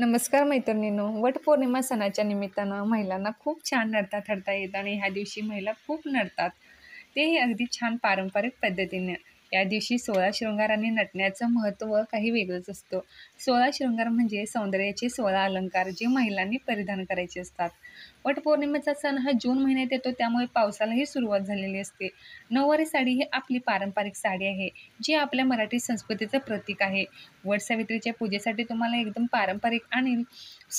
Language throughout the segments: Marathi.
नमस्कार मैत्रिणींनो वटपौर्णिमा सणाच्या निमित्तानं महिलांना खूप छान नडता थरता येतात आणि ह्या दिवशी महिला खूप नडतात तेही अगदी छान पारंपरिक पद्धतीने या दिवशी सोळा शृंगार नटण्याचं महत्त्व काही वेगळंच असतं सोळा शृंगार म्हणजे सौंदर्याचे सोळा अलंकार जे महिलांनी परिधान करायचे असतात वटपौर्णिमेचा सण हा जून महिन्यात येतो त्यामुळे पावसालाही सुरुवात झालेली असते नऊवारी साडी ही आपली पारंपरिक साडी आहे जी आपल्या मराठी संस्कृतीचं प्रतीक आहे वट सावित्रीच्या पूजेसाठी तुम्हाला एकदम पारंपरिक आणि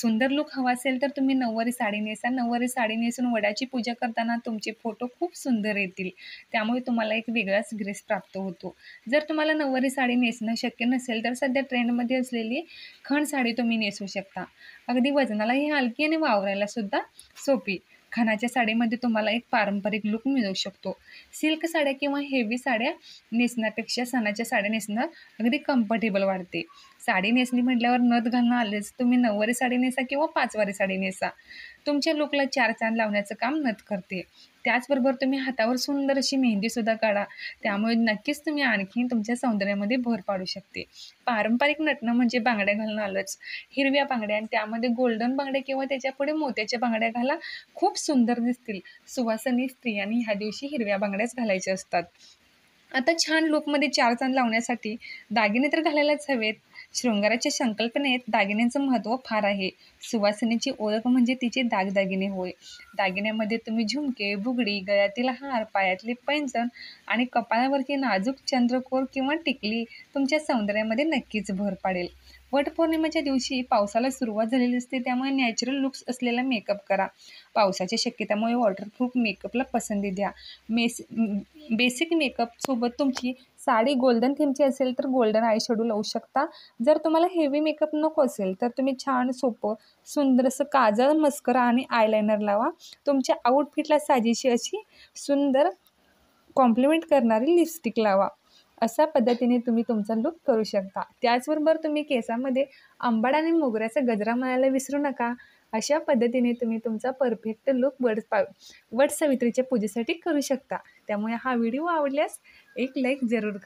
सुंदर लुक हवा असेल तर तुम्ही नऊवारी साडी नेसा नऊवारी साडी नेसून वडाची पूजा करताना तुमचे फोटो खूप सुंदर येतील त्यामुळे तुम्हाला एक वेगळाच ग्रेस प्राप्त होतो जर तुम्हाला नऊवारी साडी नेसणं शक्य नसेल तर सध्या ट्रेंडमध्ये असलेली खण साडी तुम्ही नेसू शकता अगदी वजनाला ही हलकी आणि वावरायला सुद्धा सोपी खणाच्या साडीमध्ये तुम्हाला एक पारंपरिक लुक मिळू शकतो सिल्क साड्या किंवा हेवी साड्या नेसण्यापेक्षा सणाच्या साड्या नेसणं अगदी कम्फर्टेबल वाढते साडी नेसली म्हटल्यावर नथ घालणं आलेच तुम्ही नऊवारी साडी नेसा किंवा पाचवारी साडी नेसा तुमच्या लुकला चार चांद लावण्याचं काम नथ करते त्याचबरोबर तुम्ही हातावर सुंदर अशी मेहंदीसुद्धा काढा त्यामुळे नक्कीच तुम्ही आणखी तुमच्या सौंदर्यामध्ये भर पाडू शकते पारंपरिक नटणं म्हणजे बांगड्या घालणं आलंच हिरव्या बांगड्या आणि त्यामध्ये गोल्डन बांगड्या किंवा त्याच्यापुढे मोत्याच्या बांगड्या घाला खूप सुंदर दिसतील सुवासनी स्त्रियांनी ह्या दिवशी हिरव्या बांगड्याच घालायच्या असतात आता छान लुकमध्ये चार चांद लावण्यासाठी दागिने तर घालायलाच हवेत शृंगाराच्या संकल्पनेत दागिन्यांचं महत्त्व फार आहे सुवासिनीची ओळख म्हणजे तिचे दागदागिने होय दागिन्यामध्ये तुम्ही झुमके बुगडी गळ्यातील हार पायातले पैंजण आणि कपाळावरची नाजूक चंद्रकोर किंवा टिकली तुमच्या सौंदर्यामध्ये नक्कीच भर पाडेल वटपौर्णिमेच्या दिवशी पावसाला सुरुवात झालेली असते त्यामुळे नॅचरल लुक्स असलेला मेकअप करा पावसाच्या शक्यतामुळे वॉटरप्रूफ मेकअपला पसंती द्या मेस बेसिक मेकअपसोबत तुमची साडी गोल्डन थीमची असेल तर गोल्डन आय शेडू लावू शकता जर तुम्हाला हेवी मेकअप नको असेल तर तुम्ही छान सोपं सुंदर असं काजळ मस्करा आणि आयलायनर लावा तुमच्या आउटफिटला साजेशी अशी सुंदर कॉम्प्लिमेंट करणारी लिपस्टिक लावा अशा पद्धतीने तुम्ही तुमचा लुक करू शकता त्याचबरोबर तुम्ही केसामध्ये आंबाड आणि मोगऱ्याचा गजरा म्हणायला विसरू नका अशा पद्धतीने तुम्ही तुमचा परफेक्ट लुक वड पा वटसावित्रीच्या पूजेसाठी करू शकता त्यामुळे हा व्हिडिओ आवडल्यास एक लाईक जरूर करा